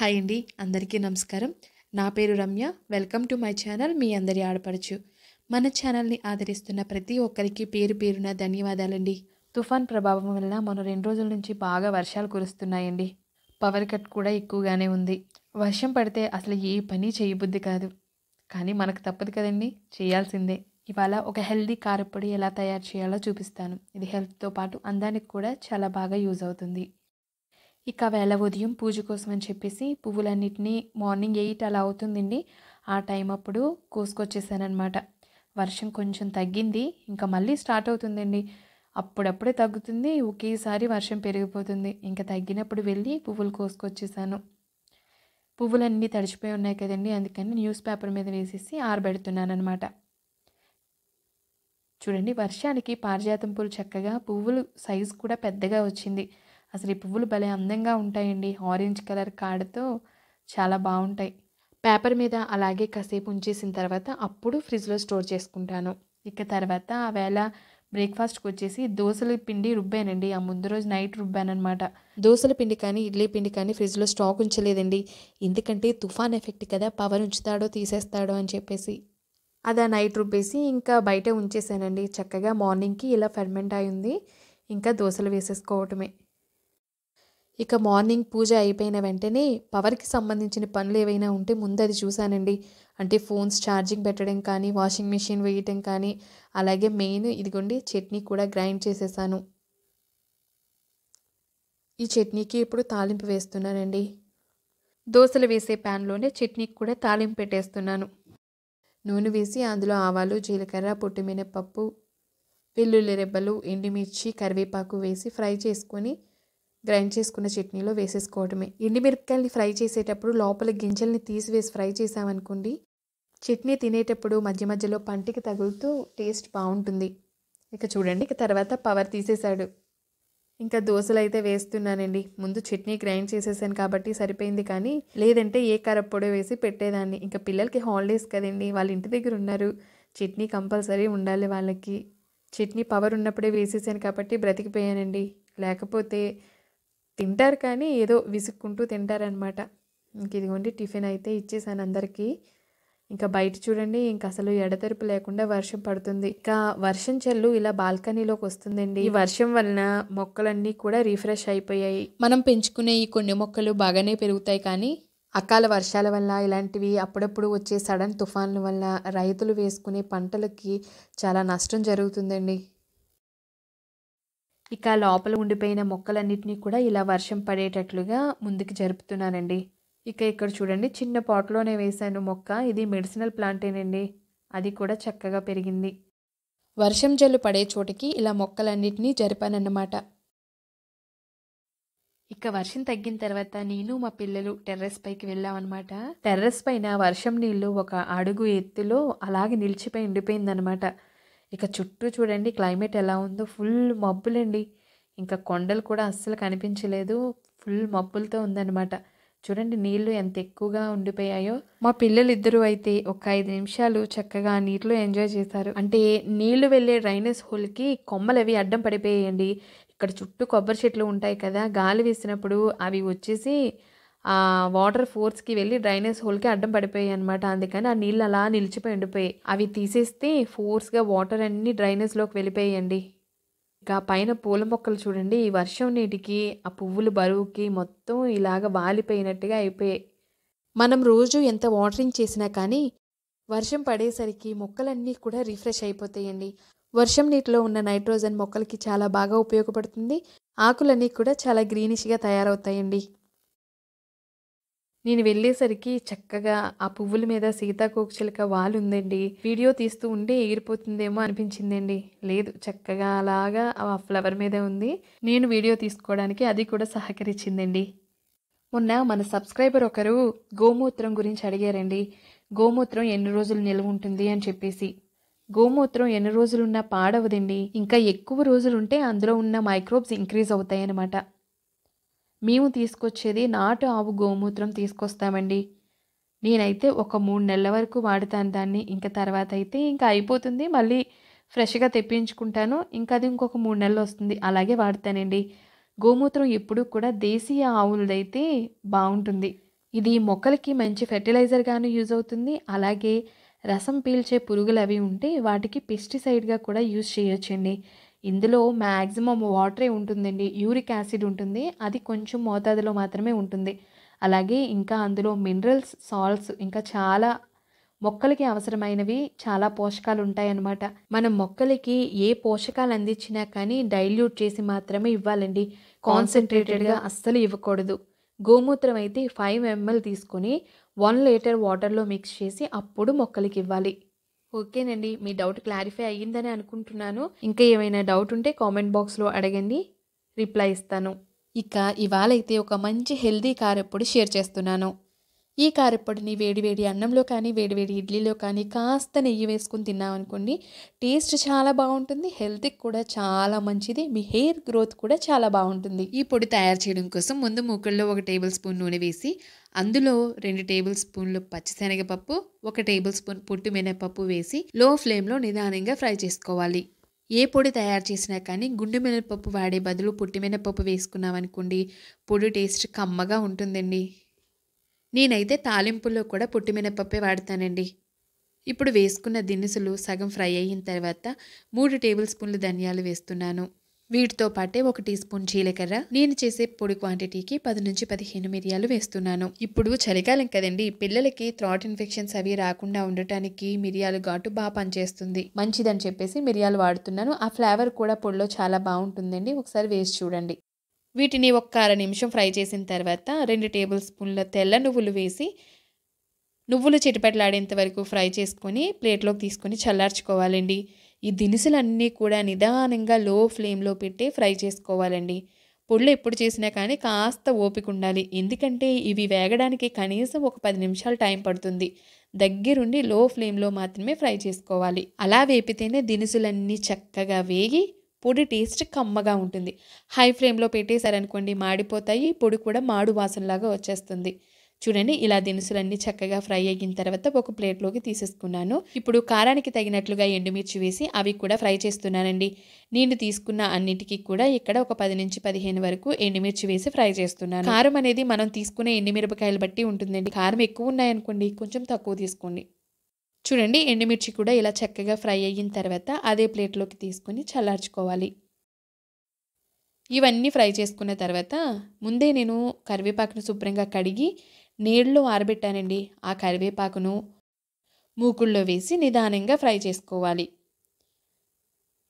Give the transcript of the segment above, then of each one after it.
hi అండి అందరికీ నమస్కారం నా పేరు Ramya welcome to my channel మీ అందరి ఆడపడచ్చు మన ఛానల్ని ఆదరిస్తున్న ప్రతి ఒక్కరికి పేరు పేరున ధన్యవాదాలండి తుఫాన్ ప్రభావం వల్ల మనం రెండు రోజుల నుంచి బాగా వర్షాలు కురుస్తున్నాయండి పవర్ కట్ కూడా ఎక్కువగానే ఉంది వర్షం పడితే అసలు ఏ పని చేయబుద్ధి కాదు కానీ మనకు తప్పదు కదండి చేయాల్సిందే ఇవాళ ఒక హెల్దీ కారపొడి ఎలా తయారు చేయాలో చూపిస్తాను ఇది హెల్త్తో పాటు అందానికి కూడా చాలా బాగా యూజ్ అవుతుంది ఇక వేళ ఉదయం పూజ కోసం అని చెప్పేసి పువ్వులన్నింటినీ మార్నింగ్ ఎయిట్ అలా అవుతుందండి ఆ టైం అప్పుడు కోసుకొచ్చేసానమాట వర్షం కొంచెం తగ్గింది ఇంకా మళ్ళీ స్టార్ట్ అవుతుందండి అప్పుడప్పుడే తగ్గుతుంది ఒకేసారి వర్షం పెరిగిపోతుంది ఇంకా తగ్గినప్పుడు వెళ్ళి పువ్వులు కోసుకొచ్చేసాను పువ్వులన్నీ తడిచిపోయి ఉన్నాయి కదండి అందుకని న్యూస్ పేపర్ మీద వేసేసి ఆరబెడుతున్నాను అనమాట చూడండి వర్షానికి పారిజాతం పూలు చక్కగా పువ్వులు సైజు కూడా పెద్దగా వచ్చింది అసలు ఈ పువ్వులు భలే అందంగా ఉంటాయండి ఆరెంజ్ కలర్ కాడతో చాలా బాగుంటాయి పేపర్ మీద అలాగే కాసేపు ఉంచేసిన తర్వాత అప్పుడు ఫ్రిడ్జ్లో స్టోర్ చేసుకుంటాను ఇక తర్వాత ఆ వేళ బ్రేక్ఫాస్ట్కి వచ్చేసి దోశల పిండి రుబ్బానండి ఆ ముందు రోజు నైట్ రుబ్బానమాట దోశల పిండి కానీ ఇడ్లీ పిండి కానీ ఫ్రిడ్జ్లో స్టాక్ ఉంచలేదండి ఎందుకంటే తుఫాన్ ఎఫెక్ట్ కదా పవర్ ఉంచుతాడో తీసేస్తాడో అని చెప్పేసి అది నైట్ రుబ్బేసి ఇంకా బయట ఉంచేసానండి చక్కగా మార్నింగ్కి ఇలా ఫెర్మెంట్ అయి ఉంది ఇంకా దోశలు వేసేసుకోవటమే ఇక మార్నింగ్ పూజ అయిపోయిన వెంటనే పవర్కి సంబంధించిన పనులు ఏవైనా ఉంటే ముందు అది చూశానండి అంటే ఫోన్స్ ఛార్జింగ్ పెట్టడం కానీ వాషింగ్ మెషిన్ వేయటం కానీ అలాగే మెయిన్ ఇదిగోండి చట్నీ కూడా గ్రైండ్ చేసేసాను ఈ చట్నీకి ఇప్పుడు తాలింపు వేస్తున్నానండి దోశలు వేసే ప్యాన్లోనే చట్నీకి కూడా తాలింపు పెట్టేస్తున్నాను నూనె వేసి అందులో ఆవాలు జీలకర్ర పొట్టిమినపప్పు వెల్లుల్లి రెబ్బలు ఎండుమిర్చి కరివేపాకు వేసి ఫ్రై చేసుకొని గ్రైండ్ చేసుకున్న చట్నీలో వేసేసుకోవడమే ఎండిమిరపకాయల్ని ఫ్రై చేసేటప్పుడు లోపల గింజల్ని తీసివేసి ఫ్రై చేసామనుకోండి చట్నీ తినేటప్పుడు మధ్య మధ్యలో పంటికి తగులుతూ టేస్ట్ బాగుంటుంది ఇక చూడండి ఇక తర్వాత పవర్ తీసేశాడు ఇంకా దోశలు అయితే వేస్తున్నానండి ముందు చట్నీ గ్రైండ్ చేసేసాను కాబట్టి సరిపోయింది కానీ లేదంటే ఏ కరప్పొడి వేసి పెట్టేదాన్ని ఇంకా పిల్లలకి హాలిడేస్ కదండి వాళ్ళ ఇంటి దగ్గర ఉన్నారు చట్నీ కంపల్సరీ ఉండాలి వాళ్ళకి చట్నీ పవర్ ఉన్నప్పుడే వేసేసాను కాబట్టి బ్రతికిపోయానండి లేకపోతే తింటారు కానీ ఏదో విసుక్కుంటూ తింటారనమాట ఇంక ఇదిగోండి టిఫిన్ అయితే ఇచ్చేసాను అందరికీ ఇంకా బయట చూడండి ఇంక అసలు ఎడతెరుపు లేకుండా వర్షం పడుతుంది ఇంకా వర్షం చెల్లు ఇలా బాల్కనీలోకి వస్తుందండి ఈ వర్షం వలన మొక్కలన్నీ కూడా రీఫ్రెష్ అయిపోయాయి మనం పెంచుకునే ఈ కొన్ని మొక్కలు బాగానే పెరుగుతాయి కానీ అకాల వర్షాల వల్ల ఇలాంటివి అప్పుడప్పుడు వచ్చే సడన్ తుఫాన్ల వల్ల రైతులు వేసుకునే పంటలకి చాలా నష్టం జరుగుతుందండి ఇక లోపల ఉండిపోయిన మొక్కలన్నిటినీ కూడా ఇలా వర్షం పడేటట్లుగా ముందుకు జరుపుతున్నానండి ఇక ఇక్కడ చూడండి చిన్న పాట్లోనే వేశాను మొక్క ఇది మెడిసినల్ ప్లాంటేనండి అది కూడా చక్కగా పెరిగింది వర్షం జల్లు పడే చోటికి ఇలా మొక్కలన్నింటినీ జరిపానన్నమాట ఇక వర్షం తగ్గిన తర్వాత నేను మా పిల్లలు టెర్రస్ పైకి వెళ్ళామన్నమాట టెర్రస్ పైన వర్షం నీళ్లు ఒక అడుగు ఎత్తులో అలాగే నిలిచిపోయి ఉండిపోయిందనమాట ఇక చుట్టూ చూడండి క్లైమేట్ ఎలా ఉందో ఫుల్ మబ్బులండి ఇంకా కొండలు కూడా అస్సలు కనిపించలేదు ఫుల్ మబ్బులతో ఉందన్నమాట చూడండి నీళ్లు ఎంత ఎక్కువగా ఉండిపోయాయో మా పిల్లలు ఇద్దరు అయితే ఒక ఐదు నిమిషాలు చక్కగా నీటిలో ఎంజాయ్ చేశారు అంటే నీళ్లు వెళ్ళే డ్రైనేజ్ హోల్కి కొమ్మలు అవి అడ్డం పడిపోయాయండి ఇక్కడ చుట్టూ కొబ్బరి చెట్లు ఉంటాయి కదా గాలి వేసినప్పుడు అవి వచ్చేసి ఆ వాటర్ ఫోర్స్కి వెళ్ళి డ్రైనేజ్ కి అడ్డం పడిపోయాయి అనమాట అందుకని ఆ నీళ్ళు అలా నిలిచిపోయి ఉండిపోయాయి అవి తీసేస్తే ఫోర్స్గా వాటర్ అన్నీ డ్రైనేజ్లోకి వెళ్ళిపోయాయండి ఇక పైన పూల మొక్కలు చూడండి ఈ వర్షం నీటికి ఆ పువ్వులు బరువుకి మొత్తం ఇలాగ వాలిపోయినట్టుగా అయిపోయాయి మనం రోజు ఎంత వాటరింగ్ చేసినా కానీ వర్షం పడేసరికి మొక్కలన్నీ కూడా రిఫ్రెష్ అయిపోతాయండి వర్షం నీటిలో ఉన్న నైట్రోజన్ మొక్కలకి చాలా బాగా ఉపయోగపడుతుంది ఆకులన్నీ కూడా చాలా గ్రీనిష్గా తయారవుతాయండి నేను వెళ్ళేసరికి చక్కగా ఆ పువ్వుల మీద సీతాకోకచిలక వాలు ఉందండి వీడియో తీస్తూ ఉంటే ఎగిరిపోతుందేమో అనిపించిందండి లేదు చక్కగా అలాగా ఆ ఫ్లవర్ మీద ఉంది నేను వీడియో తీసుకోవడానికి అది కూడా సహకరించిందండి మొన్న మన సబ్స్క్రైబర్ ఒకరు గోమూత్రం గురించి అడిగారండి గోమూత్రం ఎన్ని రోజులు నిల్వ ఉంటుంది అని చెప్పేసి గోమూత్రం ఎన్ని రోజులున్నా పాడవదండి ఇంకా ఎక్కువ రోజులుంటే అందులో ఉన్న మైక్రోబ్స్ ఇంక్రీజ్ అవుతాయన్నమాట మేము తీసుకొచ్చేది నాటు ఆవు గోమూత్రం తీసుకొస్తామండి నేనైతే ఒక మూడు నెలల వరకు వాడతాను దాన్ని ఇంకా తర్వాత అయితే ఇంకా అయిపోతుంది మళ్ళీ ఫ్రెష్గా తెప్పించుకుంటాను ఇంకా అది ఇంకొక మూడు నెలలు వస్తుంది అలాగే వాడతానండి గోమూత్రం ఎప్పుడూ కూడా దేశీయ ఆవులదైతే బాగుంటుంది ఇది మొక్కలకి మంచి ఫెర్టిలైజర్గాను యూజ్ అవుతుంది అలాగే రసం పీల్చే పురుగులు అవి ఉంటే వాటికి పెస్టిసైడ్గా కూడా యూజ్ చేయొచ్చండి ఇందులో మ్యాక్సిమం వాటరే ఉంటుందండి యూరిక్ యాసిడ్ ఉంటుంది అది కొంచెం మోతాదులో మాత్రమే ఉంటుంది అలాగే ఇంకా అందులో మినరల్స్ సాల్ట్స్ ఇంకా చాలా మొక్కలకి అవసరమైనవి చాలా పోషకాలు ఉంటాయన్నమాట మనం మొక్కలకి ఏ పోషకాలు అందించినా కానీ డైల్యూట్ చేసి మాత్రమే ఇవ్వాలండి కాన్సన్ట్రేటెడ్గా అస్సలు ఇవ్వకూడదు గోమూత్రం అయితే ఫైవ్ ఎంఎల్ తీసుకొని వన్ లీటర్ వాటర్లో మిక్స్ చేసి అప్పుడు మొక్కలకి ఇవ్వాలి ఓకేనండి మీ డౌట్ క్లారిఫై అయ్యిందని అనుకుంటున్నాను ఇంకా ఏమైనా డౌట్ ఉంటే కామెంట్ బాక్స్లో అడగండి రిప్లై ఇస్తాను ఇక ఇవాళైతే ఒక మంచి హెల్దీ ఎప్పుడు షేర్ చేస్తున్నాను ఈ కారపొడిని వేడివేడి అన్నంలో కానీ వేడివేడి ఇడ్లీలో కానీ కాస్త నెయ్యి వేసుకుని తిన్నామనుకోండి టేస్ట్ చాలా బాగుంటుంది హెల్త్కి కూడా చాలా మంచిది మీ హెయిర్ గ్రోత్ కూడా చాలా బాగుంటుంది ఈ పొడి తయారు చేయడం కోసం ముందు మూకల్లో ఒక టేబుల్ స్పూన్ నూనె వేసి అందులో రెండు టేబుల్ స్పూన్లు పచ్చిశనగపప్పు ఒక టేబుల్ స్పూన్ పుట్టు మినపప్పు వేసి లో ఫ్లేమ్లో నిదానంగా ఫ్రై చేసుకోవాలి ఏ పొడి తయారు చేసినా కానీ గుండు మినపప్పు వాడే బదులు పుట్టి మినపప్పు వేసుకున్నామనుకోండి పొడి టేస్ట్ కమ్మగా ఉంటుందండి నేనైతే తాలింపుల్లో కూడా పుట్టిమినపప్పే వాడతానండి ఇప్పుడు వేసుకున్న దినుసులు సగం ఫ్రై అయిన తర్వాత మూడు టేబుల్ స్పూన్లు ధనియాలు వేస్తున్నాను వీటితో పాటే ఒక టీ స్పూన్ జీలకర్ర నేను చేసే పొడి క్వాంటిటీకి పది నుంచి పదిహేను మిరియాలు వేస్తున్నాను ఇప్పుడు చలికాలం కదండి పిల్లలకి థ్రాట్ ఇన్ఫెక్షన్స్ అవి రాకుండా ఉండటానికి మిరియాలు ఘాటు బాగా పనిచేస్తుంది మంచిదని చెప్పేసి మిరియాలు వాడుతున్నాను ఆ ఫ్లేవర్ కూడా పొడిలో చాలా బాగుంటుందండి ఒకసారి వేసి చూడండి వీటిని ఒక్క అర నిమిషం ఫ్రై చేసిన తర్వాత రెండు టేబుల్ స్పూన్ల తెల్ల నువ్వులు వేసి నువ్వులు చిటిపెట్లాడేంత వరకు ఫ్రై చేసుకొని ప్లేట్లోకి తీసుకొని చల్లార్చుకోవాలండి ఈ దినుసులన్నీ కూడా నిదానంగా లో ఫ్లేమ్లో పెట్టి ఫ్రై చేసుకోవాలండి పొడులు ఎప్పుడు చేసినా కానీ కాస్త ఓపిక ఉండాలి ఎందుకంటే ఇవి వేగడానికి కనీసం ఒక పది నిమిషాలు టైం పడుతుంది దగ్గరుండి లో ఫ్లేమ్లో మాత్రమే ఫ్రై చేసుకోవాలి అలా వేపితేనే దినుసులన్నీ చక్కగా వేగి పొడి టేస్ట్ కమ్మగా ఉంటుంది హై ఫ్లేమ్లో పెట్టేశారనుకోండి మాడిపోతాయి పొడి కూడా మాడు వాసనలాగా వచ్చేస్తుంది చూడండి ఇలా దినుసులన్నీ చక్కగా ఫ్రై అయిన తర్వాత ఒక ప్లేట్లోకి తీసేసుకున్నాను ఇప్పుడు కారానికి తగినట్లుగా ఎండుమిర్చి వేసి అవి కూడా ఫ్రై చేస్తున్నానండి నేను తీసుకున్న అన్నిటికీ కూడా ఇక్కడ ఒక పది నుంచి పదిహేను వరకు ఎండుమిర్చి వేసి ఫ్రై చేస్తున్నాను కారం అనేది మనం తీసుకునే ఎండుమిరపకాయలు బట్టి ఉంటుందండి కారం ఎక్కువ ఉన్నాయనుకోండి కొంచెం తక్కువ తీసుకోండి చూడండి ఎండుమిర్చి కూడా ఇలా చక్కగా ఫ్రై అయిన తర్వాత అదే ప్లేట్లోకి తీసుకుని చల్లార్చుకోవాలి ఇవన్నీ ఫ్రై చేసుకున్న తర్వాత ముందే నేను కరివేపాకును శుభ్రంగా కడిగి నీళ్ళలో ఆరబెట్టానండి ఆ కరివేపాకును మూకుల్లో వేసి నిదానంగా ఫ్రై చేసుకోవాలి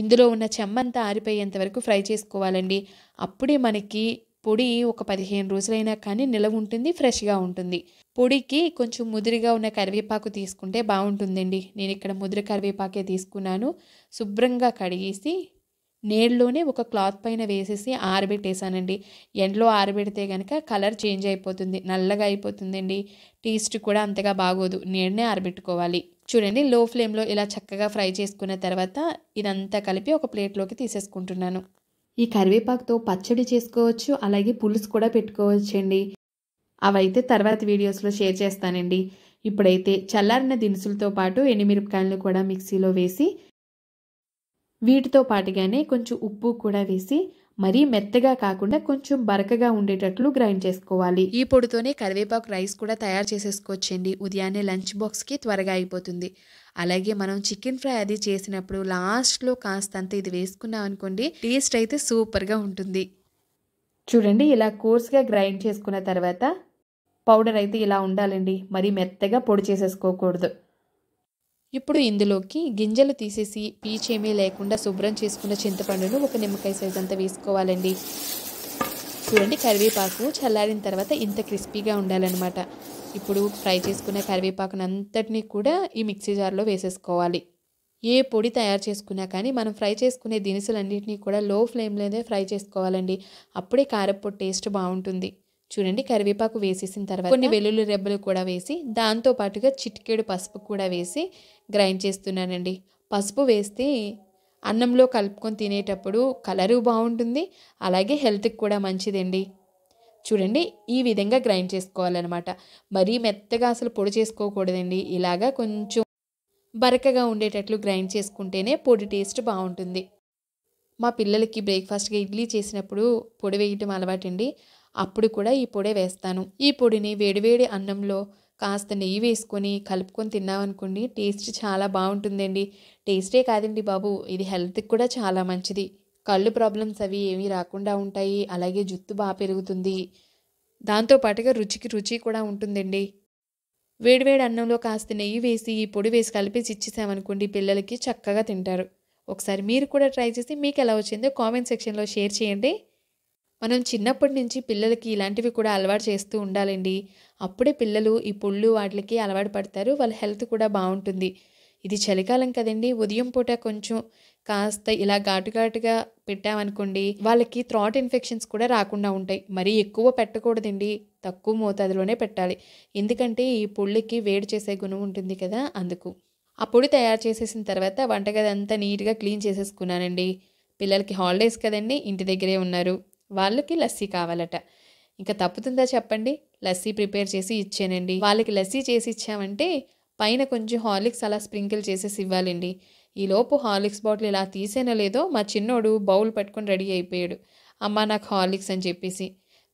ఇందులో ఉన్న చెమ్మంతా ఆరిపోయేంత వరకు ఫ్రై చేసుకోవాలండి అప్పుడే మనకి పొడి ఒక పదిహేను రోజులైనా కానీ నిలవ ఉంటుంది ఫ్రెష్గా ఉంటుంది పొడికి కొంచెం ముదిరిగా ఉన్న కరివేపాకు తీసుకుంటే బాగుంటుందండి నేను ఇక్కడ ముదిరి కరివేపాకే తీసుకున్నాను శుభ్రంగా కడిగేసి నేళ్ళలోనే ఒక క్లాత్ పైన వేసేసి ఆరబెట్టేశానండి ఎండలో ఆరబెడితే కనుక కలర్ చేంజ్ అయిపోతుంది నల్లగా అయిపోతుందండి టేస్ట్ కూడా అంతగా బాగోదు నేడనే ఆరబెట్టుకోవాలి చూడండి లో ఫ్లేమ్లో ఇలా చక్కగా ఫ్రై చేసుకున్న తర్వాత ఇదంతా కలిపి ఒక ప్లేట్లోకి తీసేసుకుంటున్నాను ఈ కరివేపాకుతో పచ్చడి చేసుకోవచ్చు అలాగే పులుసు కూడా పెట్టుకోవచ్చండి అవైతే తర్వాత వీడియోస్లో షేర్ చేస్తానండి ఇప్పుడైతే చల్లారిన దినుసులతో పాటు ఎండుమిరపకాయలను కూడా మిక్సీలో వేసి వీటితో పాటుగానే కొంచెం ఉప్పు కూడా వేసి మరీ మెత్తగా కాకుండా కొంచెం బరకగా ఉండేటట్లు గ్రైండ్ చేసుకోవాలి ఈ పొడితోనే కరివేపాకు రైస్ కూడా తయారు చేసేసుకోవచ్చండి ఉదయాన్నే లంచ్ బాక్స్కి త్వరగా అయిపోతుంది అలాగే మనం చికెన్ ఫ్రై అది చేసినప్పుడు లాస్ట్లో కాస్తంత ఇది వేసుకున్నాం అనుకోండి టేస్ట్ అయితే సూపర్గా ఉంటుంది చూడండి ఇలా కోర్స్గా గ్రైండ్ చేసుకున్న తర్వాత పౌడర్ అయితే ఇలా ఉండాలండి మరీ మెత్తగా పొడి చేసేసుకోకూడదు ఇప్పుడు ఇందులోకి గింజలు తీసేసి పీచేమీ లేకుండా శుభ్రం చేసుకున్న చింతపండును ఒక నిమ్మకాయ సైజ్ అంతా వేసుకోవాలండి చూడండి కరివేపాకు చల్లారిన తర్వాత ఇంత క్రిస్పీగా ఉండాలన్నమాట ఇప్పుడు ఫ్రై చేసుకున్న కరివేపాకును అంతటినీ కూడా ఈ మిక్సీ జార్లో వేసేసుకోవాలి ఏ పొడి తయారు చేసుకున్నా కానీ మనం ఫ్రై చేసుకునే దినుసులన్నింటినీ కూడా లో ఫ్లేమ్లోనే ఫ్రై చేసుకోవాలండి అప్పుడే కారపు టేస్ట్ బాగుంటుంది చూడండి కరివేపాకు వేసేసిన తర్వాత కొన్ని వెల్లుల్లి రెబ్బలు కూడా వేసి దాంతో పాటుగా చిటికేడు పసుపు కూడా వేసి గ్రైండ్ చేస్తున్నానండి పసుపు వేస్తే అన్నంలో కలుపుకొని తినేటప్పుడు కలరు బాగుంటుంది అలాగే హెల్త్కి కూడా మంచిదండి చూడండి ఈ విధంగా గ్రైండ్ చేసుకోవాలన్నమాట మరీ మెత్తగా అసలు పొడి చేసుకోకూడదండి ఇలాగా కొంచెం బరకగా ఉండేటట్లు గ్రైండ్ చేసుకుంటేనే పొడి టేస్ట్ బాగుంటుంది మా పిల్లలకి బ్రేక్ఫాస్ట్గా ఇడ్లీ చేసినప్పుడు పొడి వేయటం అలవాటండి అప్పుడు కూడా ఈ పొడి వేస్తాను ఈ పొడిని వేడివేడి అన్నంలో కాస్త నెయ్యి వేసుకొని కలుపుకొని తిన్నామనుకోండి టేస్ట్ చాలా బాగుంటుందండి టేస్టే కాదండి బాబు ఇది హెల్త్కి కూడా చాలా మంచిది కళ్ళు ప్రాబ్లమ్స్ అవి ఏమీ రాకుండా ఉంటాయి అలాగే జుత్తు బాగా పెరుగుతుంది దాంతోపాటుగా రుచికి రుచి కూడా ఉంటుందండి వేడివేడి అన్నంలో కాస్త నెయ్యి వేసి ఈ పొడి వేసి కలిపేసి ఇచ్చేసామనుకోండి పిల్లలకి చక్కగా తింటారు ఒకసారి మీరు కూడా ట్రై చేసి మీకు ఎలా వచ్చిందో కామెంట్ సెక్షన్లో షేర్ చేయండి మనం చిన్నప్పటి నుంచి పిల్లలకి ఇలాంటివి కూడా అలవాటు చేస్తూ ఉండాలండి అప్పుడే పిల్లలు ఈ పుళ్ళు వాటికి అలవాటు పడతారు వాళ్ళ హెల్త్ కూడా బాగుంటుంది ఇది చలికాలం కదండి ఉదయం పూట కొంచెం కాస్త ఇలా ఘాటుఘాటుగా పెట్టామనుకోండి వాళ్ళకి థ్రాట్ ఇన్ఫెక్షన్స్ కూడా రాకుండా ఉంటాయి మరీ ఎక్కువ పెట్టకూడదండి తక్కువ మోతాదులోనే పెట్టాలి ఎందుకంటే ఈ పుళ్ళకి వేడి చేసే గుణం ఉంటుంది కదా అందుకు ఆ పొడి తయారు చేసేసిన తర్వాత వంటగది అంతా నీట్గా క్లీన్ చేసేసుకున్నానండి పిల్లలకి హాలిడేస్ కదండి ఇంటి దగ్గరే ఉన్నారు వాళ్ళకి లస్సీ కావాలట ఇంకా తప్పుతుందా చెప్పండి లస్సీ ప్రిపేర్ చేసి ఇచ్చానండి వాళ్ళకి లస్సీ చేసి ఇచ్చామంటే పైన కొంచెం హార్లిక్స్ అలా స్ప్రింకిల్ చేసేసి ఇవ్వాలండి ఈలోపు హార్లిక్స్ బాటిల్ ఇలా తీసేనో లేదో మా చిన్నోడు బౌల్ పట్టుకొని రెడీ అయిపోయాడు అమ్మ నాకు హార్లిక్స్ అని చెప్పేసి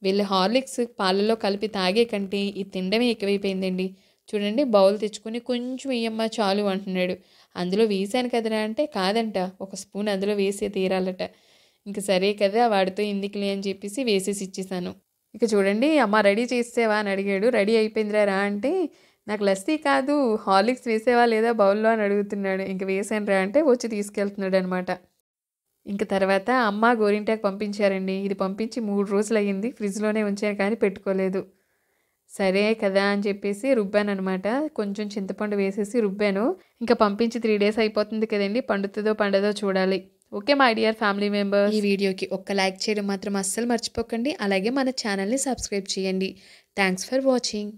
వీళ్ళు హార్లిక్స్ పాలలో కలిపి తాగే కంటే ఈ తినడమే ఎక్కువైపోయిందండి చూడండి బౌల్ తెచ్చుకొని కొంచెం ఇయ్యమ్మ చాలు అంటున్నాడు అందులో వేసాను కదరా అంటే కాదంట ఒక స్పూన్ అందులో వేసే తీరాలట ఇంక సరే కదా వాడితో లే అని చెప్పేసి వేసేసి ఇచ్చేసాను ఇక చూడండి అమ్మ రెడీ చేసేవా అని అడిగాడు రెడీ అయిపోయిందిరా రా అంటే నాకు లస్సీ కాదు హార్లిక్స్ వేసేవా లేదా బౌల్లో అని అడుగుతున్నాడు ఇంక వేసాను రా అంటే వచ్చి తీసుకెళ్తున్నాడు అనమాట ఇంక తర్వాత అమ్మ గోరింటాకు పంపించారండి ఇది పంపించి మూడు రోజులు అయ్యింది ఫ్రిడ్జ్లోనే ఉంచాను కానీ పెట్టుకోలేదు సరే కదా అని చెప్పేసి రుబ్బాను అనమాట కొంచెం చింతపండు వేసేసి రుబ్బాను ఇంకా పంపించి త్రీ డేస్ అయిపోతుంది కదండి పండుతుందో పండదో చూడాలి okay my dear family members ఈ వీడియోకి ఒక్క లైక్ చేయడం మాత్రం అస్సలు మర్చిపోకండి అలాగే మన ఛానల్ని సబ్స్క్రైబ్ చేయండి థ్యాంక్స్ ఫర్ వాచింగ్